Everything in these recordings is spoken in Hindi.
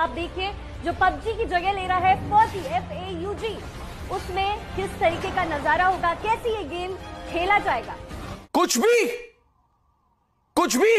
आप देखिए जो पबजी की जगह ले रहा है forty F A U G उसमें किस तरीके का नजारा होगा कैसी ये गेम खेला जाएगा कुछ भी कुछ भी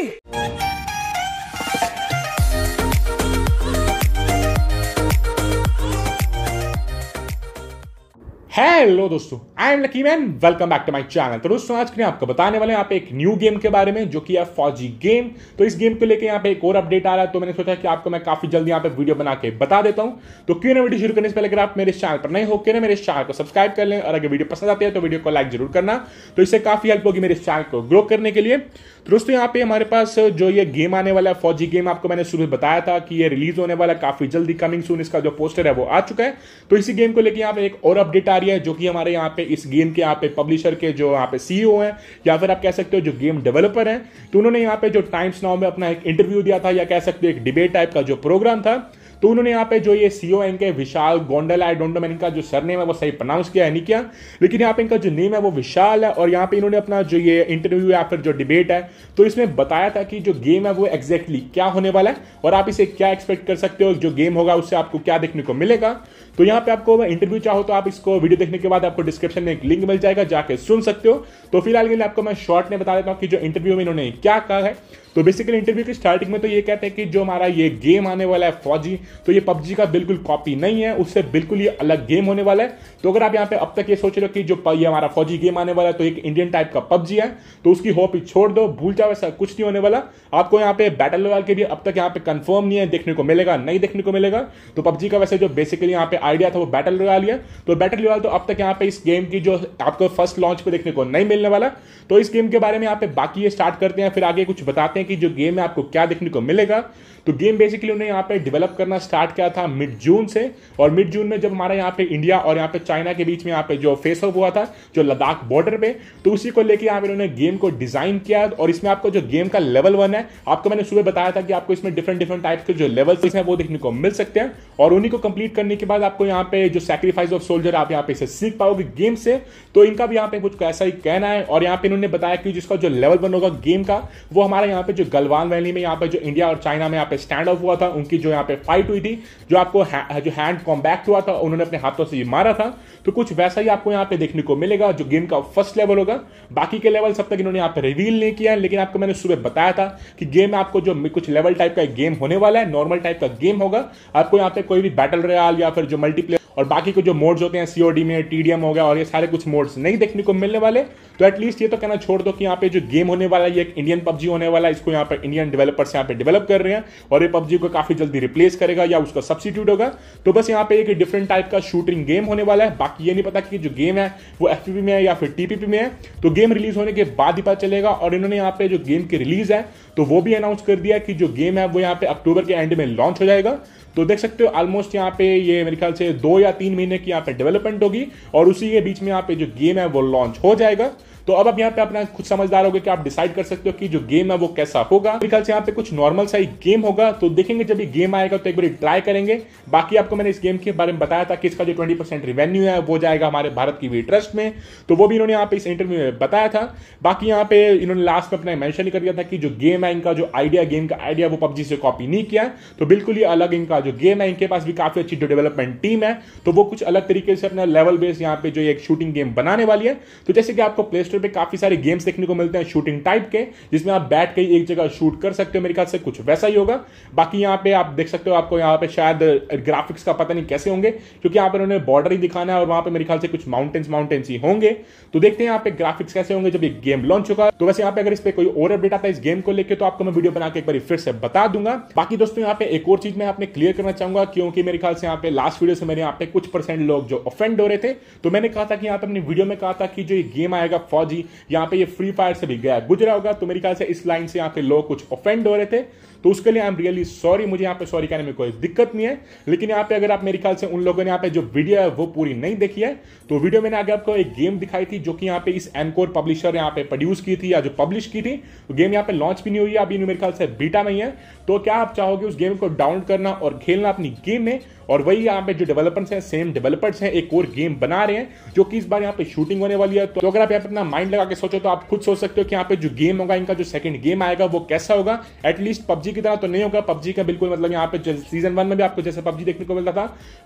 हेलो दोस्तों I am lucky man welcome back to my channel तो दोस्तों आज के लिए आपको बताने वाले हैं आप एक न्यू गेम के बारे में जो कि है फौजी गेम तो इस गेम को लेकर यहाँ पे एक और अपडेट आ रहा है तो मैंने सोचा कि आपको मैं काफी जल्दी यहाँ पे वीडियो बना के बता देता हूँ तो क्यों ना वीडियो शुरू करने से पहले अगर आप मेरे चैनल पर नहीं हो ना मेरे चैनल को सब्सक्राइब कर लें और अगर वीडियो पसंद आती है तो वीडियो को लाइक जरूर करना तो इससे काफी हेल्प होगी मेरे चैनल को ग्रो करने के लिए तो दोस्तों यहाँ पे हमारे पास जो ये गेम आने वाला है फौजी गेम आपको मैंने सुबह बताया था कि ये रिलीज होने वाला काफी जल्दी कमिंग सून इसका जो पोस्टर है वो आ चुका है तो इसी गेम को लेकर यहाँ पे एक और अपडेट आ रही है जो कि हमारे यहाँ पे इस गेम के यहाँ पे पब्लिशर के जो यहाँ पे सीईओ है या फिर आप कह सकते हो जो गेम डेवलपर है तो उन्होंने यहाँ पे जो टाइम्स नाव में अपना एक इंटरव्यू दिया था या कह सकते हो एक डिबेट टाइप का जो प्रोग्राम था तो उन्होंने यहाँ पे जो ये सीओ ओ के विशाल गोंडला आई डोंट नो मैंने इनका जो सरनेम है वो सही प्रोनाउंस किया है नहीं किया लेकिन यहाँ पे इनका जो नेम है वो विशाल है और यहाँ पे इन्होंने अपना जो ये इंटरव्यू या फिर जो डिबेट है तो इसमें बताया था कि जो गेम है वो एग्जैक्टली क्या होने वाला है और आप इसे क्या एक्सपेक्ट कर सकते हो जो गेम होगा उससे आपको क्या देखने को मिलेगा तो यहाँ पे आपको इंटरव्यू चाहो तो आप इसको वीडियो देखने के बाद आपको डिस्क्रिप्शन में एक लिंक मिल जाएगा जाके सुन सकते हो तो फिलहाल के लिए आपको मैं शॉर्ट में बता देता हूँ कि जो इंटरव्यू में इन्होंने क्या कहा है तो बेसिकली इंटरव्यू की स्टार्टिंग में तो ये कहते हैं कि जो हमारा ये गेम आने वाला है फौजी तो ये पबजी का बिल्कुल कॉपी नहीं है उससे बिल्कुल ये अलग गेम होने वाला है तो अगर आप यहाँ पे अब तक ये सोच रहे हो कि जो ये हमारा फौजी गेम आने वाला है तो एक इंडियन टाइप का पबजी है तो उसकी होप ही छोड़ दो भूल जाओ ऐसा कुछ नहीं होने वाला आपको यहाँ पे बैटल लगा के भी अब तक यहाँ पे कंफर्म नहीं है देखने को मिलेगा नहीं देखने को मिलेगा तो पबजी का वैसे जो बेसिकली यहाँ पे आइडिया था वो बैटल लगा लिया तो बैटल लगा तो अब तक यहाँ पे इस गेम की जो आपको फर्स्ट लॉन्च पे देखने को नहीं मिलने वाला तो इस गेम के बारे में यहाँ पे बाकी ये स्टार्ट करते हैं फिर आगे कुछ बताते हैं हैं कि जो गेम में आपको क्या देखने को मिलेगा तो गेम बेसिकली उन्हें यहाँ पे डेवलप करना स्टार्ट किया था मिड जून से और मिड जून में जब हमारा यहाँ पे इंडिया और यहाँ पे चाइना के बीच में यहाँ पे जो फेस ऑफ हुआ था जो लद्दाख बॉर्डर पे तो उसी को लेकर यहाँ पे उन्होंने गेम को डिजाइन किया और इसमें आपको जो गेम का लेवल वन है आपको मैंने सुबह बताया था कि आपको इसमें डिफरेंट डिफरेंट टाइप के जो लेवल हैं वो देखने को मिल सकते हैं और उन्हीं को कंप्लीट करने के बाद आपको यहाँ पे जो सेक्रीफाइस ऑफ सोल्जर आप यहाँ पे इसे सीख पाओगे गेम से तो इनका भी यहाँ पे कुछ ऐसा ही कहना है और यहाँ पे इन्होंने बताया कि जिसका जो लेवल वन होगा गेम का वो हमारा यहाँ पे पे जो गलवान वैली में यहाँ पे जो इंडिया और चाइना में यहाँ पे स्टैंड अप हुआ था उनकी जो यहाँ पे फाइट हुई थी जो आपको जो हैंड कॉम्बैक्ट हुआ था उन्होंने अपने हाथों से ये मारा था तो कुछ वैसा ही आपको यहाँ पे देखने को मिलेगा जो गेम का फर्स्ट लेवल होगा बाकी के लेवल सब तक इन्होंने यहाँ पे रिवील नहीं किया है लेकिन आपको मैंने सुबह बताया था कि गेम आपको जो कुछ लेवल टाइप का गेम होने वाला है नॉर्मल टाइप का गेम होगा आपको यहाँ पे कोई भी बैटल रॉयल या फिर जो मल्टीप्लेयर और बाकी के जो मोड्स होते हैं सीओडी में टीडीएम हो गया और ये सारे कुछ मोड्स नहीं देखने को मिलने वाले तो एटलीस्ट ये तो कहना छोड़ दो कि यहाँ पे जो गेम होने वाला है ये एक इंडियन पबजी होने वाला है इसको यहाँ पर इंडियन डेवलपर्स यहाँ पे डेवलप कर रहे हैं और ये पबजी को काफी जल्दी रिप्लेस करेगा या उसका सब्सिट्यूट होगा तो बस यहाँ पे एक डिफरेंट टाइप का शूटिंग गेम होने वाला है बाकी ये नहीं पता कि जो गेम है वो एफ में है या फिर टीपीपी में है तो गेम रिलीज होने के बाद ही पता चलेगा और इन्होंने यहाँ पे जो गेम की रिलीज है तो वो भी अनाउंस कर दिया कि जो गेम है वो यहाँ पे अक्टूबर के एंड में लॉन्च हो जाएगा तो देख सकते हो ऑलमोस्ट यहाँ पे ये मेरे ख्याल से दो या तीन महीने की यहाँ पे डेवलपमेंट होगी और उसी के बीच में यहाँ पे जो गेम है वो लॉन्च हो जाएगा तो अब आप यहाँ पे अपना कुछ समझदार होगा कि आप डिसाइड कर सकते हो कि जो गेम है वो कैसा होगा मेरे ख्याल से यहाँ पे कुछ नॉर्मल सा ही गेम होगा तो देखेंगे जब ये गेम आएगा तो एक बार ट्राई करेंगे बाकी आपको मैंने इस गेम के बारे में बताया था कि इसका जो ट्वेंटी परसेंट रिवेन्यू है वो जाएगा हमारे भारत की वी ट्रस्ट में तो वो भी इन्होंने यहाँ पे इस इंटरव्यू में बताया था बाकी यहाँ पे इन्होंने लास्ट में अपना मैंशन कर दिया था कि जो गेम है इनका जो आइडिया गेम का आइडिया वो पबजी से कॉपी नहीं किया तो बिल्कुल ही अलग इनका जो गेम है इनके पास भी काफी अच्छी जो डेवलपमेंट टीम है तो वो कुछ अलग तरीके से अपना लेवल बेस यहाँ पे जो एक शूटिंग गेम बनाने वाली है तो जैसे कि आपको प्ले रजिस्टर पे काफी सारे गेम्स देखने को मिलते हैं शूटिंग टाइप के जिसमें आप बैठ के एक जगह शूट कर सकते हो मेरे ख्याल से कुछ वैसा ही होगा बाकी यहाँ पे आप देख सकते हो आपको यहाँ पे शायद ग्राफिक्स का पता नहीं कैसे होंगे क्योंकि यहाँ पर उन्होंने बॉर्डर ही दिखाना है और वहां पर मेरे ख्याल से कुछ माउंटेन्स माउंटेन्स ही होंगे तो देखते हैं यहाँ पे ग्राफिक्स कैसे होंगे जब ये गेम लॉन्च होगा तो वैसे यहाँ पे अगर इस पर कोई और अपडेट आता है इस गेम को लेकर तो आपको मैं वीडियो बना के एक बार फिर से बता दूंगा बाकी दोस्तों यहाँ पे एक और चीज मैं आपने क्लियर करना चाहूंगा क्योंकि मेरे ख्याल से यहाँ पे लास्ट वीडियो से मेरे यहाँ पे कुछ परसेंट लोग जो ऑफेंड हो रहे थे तो मैंने कहा था कि यहाँ पे अपनी वीडियो में कहा था कि जो ये गेम आएगा टेक्नोलॉजी यहाँ पे ये फ्री फायर से भी गया गुजरा होगा तो मेरे ख्याल से इस लाइन से यहाँ पे लोग कुछ ऑफेंड हो रहे थे तो उसके लिए आई एम रियली सॉरी मुझे यहाँ पे सॉरी कहने में कोई दिक्कत नहीं है लेकिन यहाँ पे अगर आप मेरे ख्याल से उन लोगों ने यहाँ पे जो वीडियो है वो पूरी नहीं देखी है तो वीडियो मैंने आगे आपको एक गेम दिखाई थी जो कि यहाँ पे इस एनकोर पब्लिशर यहाँ पे प्रोड्यूस की थी या जो पब्लिश की थी तो गेम यहाँ पे लॉन्च भी नहीं हुई है अभी मेरे ख्याल से बीटा नहीं है तो क्या आप चाहोगे उस गेम को डाउनलोड करना और खेलना अपनी गेम में और वही यहाँ पे जो डेवलपर्स हैं सेम डेवलपर्स हैं एक और गेम बना रहे हैं जो कि इस बार यहाँ पे शूटिंग होने वाली है तो अगर आप यहाँ पे अपना माइंड लगा के सोचो तो आप खुद सोच सकते हो कि यहाँ पे जो गेम होगा इनका जो सेकंड गेम आएगा वो कैसा होगा एटलीस्ट पबजी की तरह तो नहीं होगा पबजी का बिल्कुल मतलब यहाँ पे सीजन वन में भी आपको जैसे पबजी देखने को मिलता था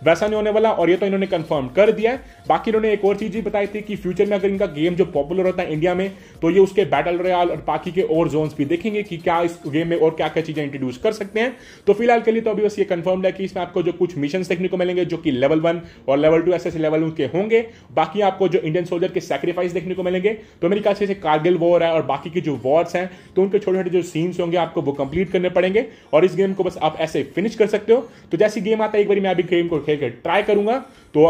वैसा नहीं होने वाला और ये तो इन्होंने कंफर्म कर दिया है बाकी इन्होंने एक और चीज भी बताई थी कि फ्यूचर में अगर इनका गेम जो पॉपुलर होता है इंडिया में तो ये उसके बैटल रॉयल और बाकी के और जोन भी देखेंगे कि क्या इस गेम में और क्या क्या चीजें इंट्रोड्यूस कर सकते हैं तो फिलहाल के लिए तो अभी बस ये कन्फर्म है कि इसमें आपको जो कुछ मिशन देखने को मिलेंगे जो कि लेवल वन और लेवल टू ऐसे लेवल के होंगे बाकी आपको जो इंडियन सोल्जर के सेक्रीफाइस देखने को मिलेंगे तो मेरी कहा जैसे कारगिल वॉर है और बाकी के जो वॉर्स हैं तो उनके छोटे छोटे जो सीन्स होंगे आपको वो कंप्लीट करने पड़ेंगे और इस गेम को बस आप ऐसे फिनिश कर सकते हो तो जैसी गेम आता है एक बार मैं अभी गेम को खेल कर ट्राई करूंगा तो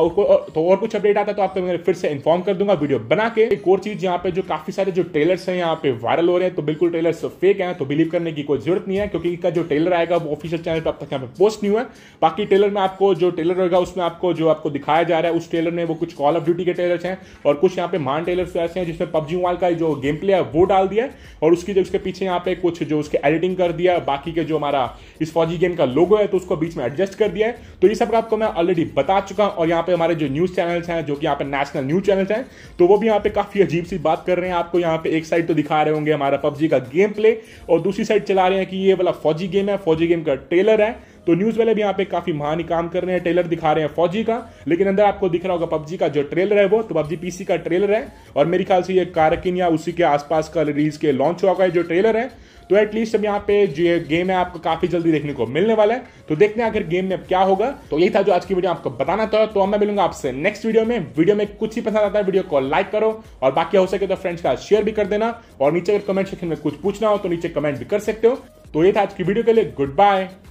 तो और कुछ अपडेट आता है तो आपको मैं फिर से इन्फॉर्म कर दूंगा वीडियो बना के एक और चीज यहाँ पे जो काफी सारे जो ट्रेलर्स हैं यहाँ पे वायरल हो रहे हैं तो बिल्कुल ट्रेलर्स फेक हैं तो बिलीव करने की कोई जरूरत नहीं है क्योंकि इनका जो ट्रेलर आएगा वो ऑफिशियल चैनल पर अब तक यहाँ पे पोस्ट नहीं हुआ है बाकी ट्रेलर में आपको जो ट्रेलर होगा उसमें आपको जो आपको दिखाया जा रहा है उस ट्रेलर में वो कुछ कॉल ऑफ ड्यूटी के ट्रेलर्स हैं और कुछ यहाँ पे मान ट्रेलर्स तो ऐसे हैं इसमें पबजी मोबाइल का जो गेम प्ले है वो डाल दिया है और उसकी जो उसके पीछे यहाँ पे कुछ जो उसके एडिटिंग कर दिया बाकी के जो हमारा इस फौजी गेम का लोगो है तो उसको बीच में एडजस्ट कर दिया है तो ये सब आपको मैं ऑलरेडी बता चुका हूँ और यहाँ पे हमारे जो न्यूज़ चैनल्स हैं जो कि यहाँ पे नेशनल न्यूज़ चैनल्स हैं तो वो भी यहाँ पे काफ़ी अजीब सी बात कर रहे हैं आपको यहाँ पे एक साइड तो दिखा रहे होंगे हमारा पबजी का गेम प्ले और दूसरी साइड चला रहे हैं कि ये वाला फौजी गेम है फौजी गेम का ट्रेलर है तो न्यूज वाले भी यहाँ पे काफी महानी काम कर रहे हैं ट्रेलर दिखा रहे हैं फौजी का लेकिन अंदर आपको दिख रहा होगा पबजी का जो ट्रेलर है वो तो पबजी पीसी का ट्रेलर है और मेरे ख्याल से ये कारकिन या उसी के आसपास का रिलीज के लॉन्च हुआ है जो ट्रेलर है तो एटलीस्ट अब यहाँ पे जो गेम है आपको काफी जल्दी देखने को मिलने वाला है तो देखते हैं आखिर गेम में अब क्या होगा तो यही था जो आज की वीडियो आपको बताना था तो मैं मिलूंगा आपसे नेक्स्ट वीडियो में वीडियो में कुछ ही पसंद आता है वीडियो को लाइक करो और बाकी हो सके तो फ्रेंड्स का शेयर भी कर देना और नीचे अगर कमेंट सेक्शन में कुछ पूछना हो तो नीचे कमेंट भी कर सकते हो तो ये था आज की वीडियो के लिए गुड बाय